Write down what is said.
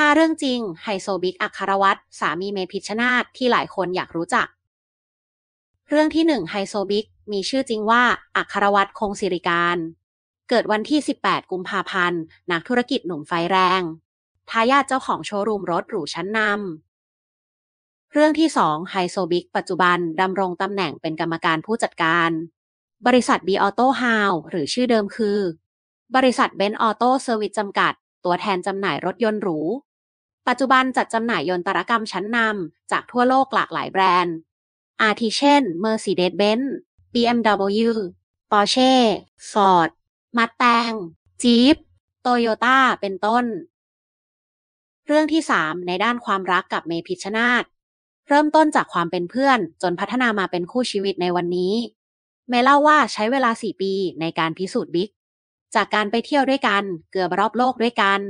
5 เรื่องจริงไฮโซบิ๊กอัครวัตร สามีเมพิชนาธที่หลายคนอยากรู้จัก เรื่องที่หนึ่งไฮโซบิ๊กมีชื่อจริงว่า อัครวัตร คงสิริการ เกิดวันที่ 18 กุมภาพันธ์ นักธุรกิจหนุ่มไฟแรง ทายาทเจ้าของโชว์รูมรถหรูชั้นนำ เรื่องที่สองไฮโซบิ๊กปัจจุบันดำรงตำแหน่งเป็นกรรมการผู้จัดการ บริษัทบีออโต้ฮาวหรือชื่อเดิมคือ บริษัทเบนออโต้เซอร์วิสจำกัดตัวแทนจำหน่ายรถยนต์หรู ปัจจุบันจัดจำหน่ายยนตรกรรมชั้นนำจากทั่วโลกหลากหลายแบรนด์ อาทิเช่น Mercedes-Benz BMW Porsche Ford Mustang Jeep Toyota เป็นต้น เรื่องที่ 3 ในด้านความรักกับเมพิชนาธเริ่มต้นจากความเป็นเพื่อนจนพัฒนามาเป็นคู่ชีวิตในวันนี้เมเล่าว่าใช้เวลา 4 ปีในการพิสูจน์บิ๊กจากการไปเที่ยวด้วยกัน เกือบรอบโลกด้วยกัน